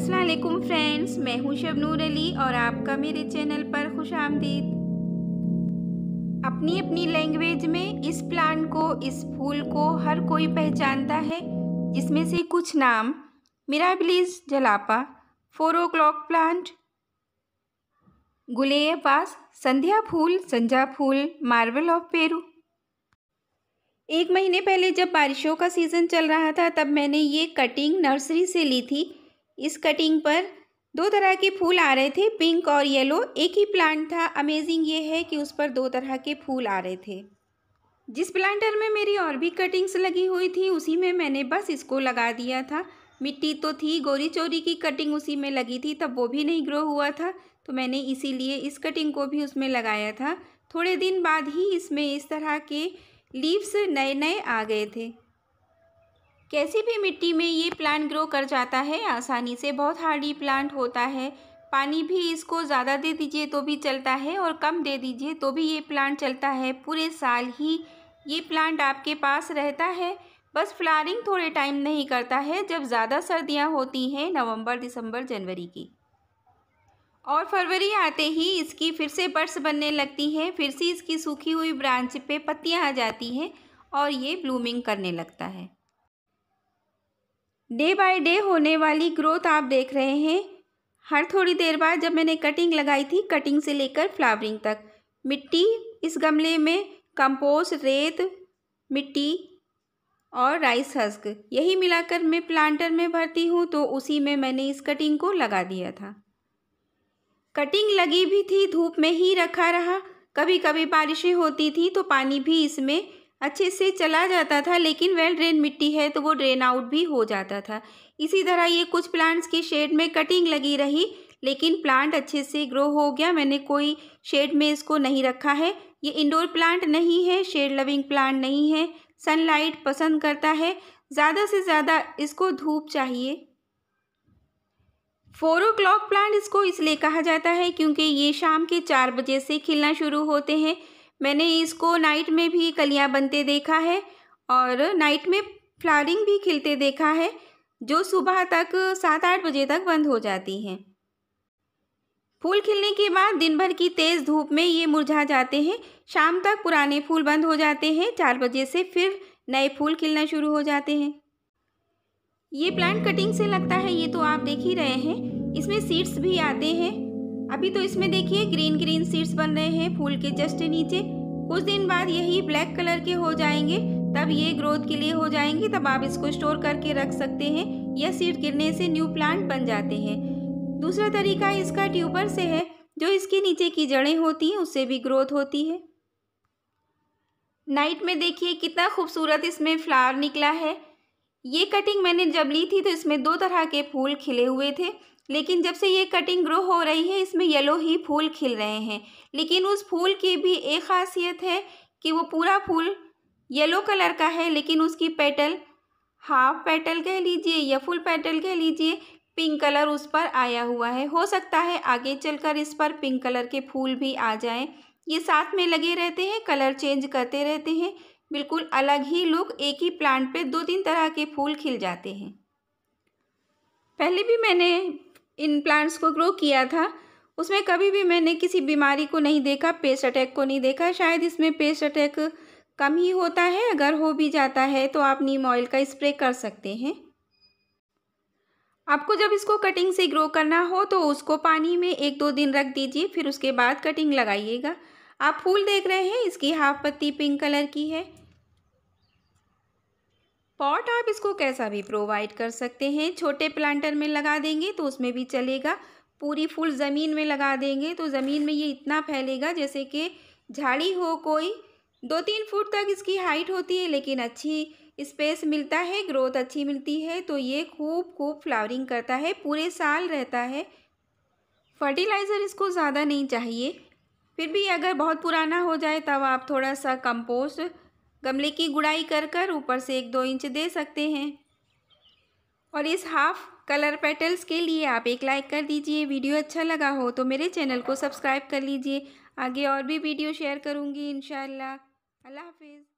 Aslam friends मैं हूं शबनूर अली और आपका मेरे चैनल पर खुश आमदीद अपनी अपनी लैंग्वेज में इस प्लांट को इस फूल को हर कोई पहचानता है जिसमें से कुछ नाम Mirabilis jalapa four o'clock plant गुले पास संध्या फूल संजा फूल मार्वल ऑफ पेरू एक महीने पहले जब बारिशों का सीज़न चल रहा था तब मैंने ये कटिंग नर्सरी से ली थी इस कटिंग पर दो तरह के फूल आ रहे थे पिंक और येलो एक ही प्लांट था अमेजिंग ये है कि उस पर दो तरह के फूल आ रहे थे जिस प्लांटर में मेरी और भी कटिंग्स लगी हुई थी उसी में मैंने बस इसको लगा दिया था मिट्टी तो थी गोरी चोरी की कटिंग उसी में लगी थी तब वो भी नहीं ग्रो हुआ था तो मैंने इसीलिए इस कटिंग को भी उसमें लगाया था थोड़े दिन बाद ही इसमें इस तरह के लीव्स नए नए आ गए थे कैसी भी मिट्टी में ये प्लांट ग्रो कर जाता है आसानी से बहुत हार्डी प्लांट होता है पानी भी इसको ज़्यादा दे दीजिए तो भी चलता है और कम दे दीजिए तो भी ये प्लांट चलता है पूरे साल ही ये प्लांट आपके पास रहता है बस फ्लारिंग थोड़े टाइम नहीं करता है जब ज़्यादा सर्दियाँ होती हैं नवंबर दिसंबर जनवरी की और फरवरी आते ही इसकी फिर से बर्ड्स बनने लगती हैं फिर से इसकी सूखी हुई ब्रांच पे पत्तियाँ आ जाती हैं और ये ब्लूमिंग करने लगता है डे बाय डे होने वाली ग्रोथ आप देख रहे हैं हर थोड़ी देर बाद जब मैंने कटिंग लगाई थी कटिंग से लेकर फ्लावरिंग तक मिट्टी इस गमले में कंपोस्ट रेत मिट्टी और राइस हस्क यही मिलाकर मैं प्लांटर में भरती हूँ तो उसी में मैंने इस कटिंग को लगा दिया था कटिंग लगी भी थी धूप में ही रखा रहा कभी कभी बारिशें होती थी तो पानी भी इसमें अच्छे से चला जाता था लेकिन वेल ड्रेन मिट्टी है तो वो ड्रेन आउट भी हो जाता था इसी तरह ये कुछ प्लांट्स की शेड में कटिंग लगी रही लेकिन प्लांट अच्छे से ग्रो हो गया मैंने कोई शेड में इसको नहीं रखा है ये इंडोर प्लांट नहीं है शेड लविंग प्लांट नहीं है सनलाइट पसंद करता है ज़्यादा से ज़्यादा इसको धूप चाहिए फोर ओ क्लॉक प्लांट इसको इसलिए कहा जाता है क्योंकि ये शाम के चार बजे से खिलना शुरू होते हैं मैंने इसको नाइट में भी कलियां बनते देखा है और नाइट में फ्लावरिंग भी खिलते देखा है जो सुबह तक सात आठ बजे तक बंद हो जाती हैं फूल खिलने के बाद दिन भर की तेज़ धूप में ये मुरझा जाते हैं शाम तक पुराने फूल बंद हो जाते हैं चार बजे से फिर नए फूल खिलना शुरू हो जाते हैं ये प्लांट कटिंग से लगता है ये तो आप देख ही रहे हैं इसमें सीड्स भी आते हैं अभी तो इसमें देखिए ग्रीन ग्रीन सीड्स बन रहे हैं फूल के जस्ट नीचे कुछ दिन बाद यही ब्लैक कलर के हो जाएंगे तब ये ग्रोथ के लिए हो जाएंगे तब आप इसको स्टोर करके रख सकते हैं यह सीड गिरने से न्यू प्लांट बन जाते हैं दूसरा तरीका इसका ट्यूबर से है जो इसके नीचे की जड़ें होती हैं उससे भी ग्रोथ होती है नाइट में देखिए कितना खूबसूरत इसमें फ्लावर निकला है ये कटिंग मैंने जब ली थी तो इसमें दो तरह के फूल खिले हुए थे लेकिन जब से ये कटिंग ग्रो हो रही है इसमें येलो ही फूल खिल रहे हैं लेकिन उस फूल की भी एक खासियत है कि वो पूरा फूल येलो कलर का है लेकिन उसकी पेटल हाफ पेटल कह लीजिए या फुल पेटल कह लीजिए पिंक कलर उस पर आया हुआ है हो सकता है आगे चलकर इस पर पिंक कलर के फूल भी आ जाएं ये साथ में लगे रहते हैं कलर चेंज करते रहते हैं बिल्कुल अलग ही लुक एक ही प्लांट पे दो तीन तरह के फूल खिल जाते हैं पहले भी मैंने इन प्लांट्स को ग्रो किया था उसमें कभी भी मैंने किसी बीमारी को नहीं देखा पेस्ट अटैक को नहीं देखा शायद इसमें पेस्ट अटैक कम ही होता है अगर हो भी जाता है तो आप नीम ऑयल का स्प्रे कर सकते हैं आपको जब इसको कटिंग से ग्रो करना हो तो उसको पानी में एक दो दिन रख दीजिए फिर उसके बाद कटिंग लगाइएगा आप फूल देख रहे हैं इसकी हाफ पत्ती पिंक कलर की है पॉट आप इसको कैसा भी प्रोवाइड कर सकते हैं छोटे प्लांटर में लगा देंगे तो उसमें भी चलेगा पूरी फुल ज़मीन में लगा देंगे तो ज़मीन में ये इतना फैलेगा जैसे कि झाड़ी हो कोई दो तीन फुट तक इसकी हाइट होती है लेकिन अच्छी स्पेस मिलता है ग्रोथ अच्छी मिलती है तो ये खूब खूब फ्लावरिंग करता है पूरे साल रहता है फर्टिलाइज़र इसको ज़्यादा नहीं चाहिए फिर भी अगर बहुत पुराना हो जाए तब आप थोड़ा सा कंपोस्ट गमले की गुड़ाई कर कर ऊपर से एक दो इंच दे सकते हैं और इस हाफ कलर पेटल्स के लिए आप एक लाइक कर दीजिए वीडियो अच्छा लगा हो तो मेरे चैनल को सब्सक्राइब कर लीजिए आगे और भी वीडियो शेयर करूँगी इन अल्लाह हाफिज़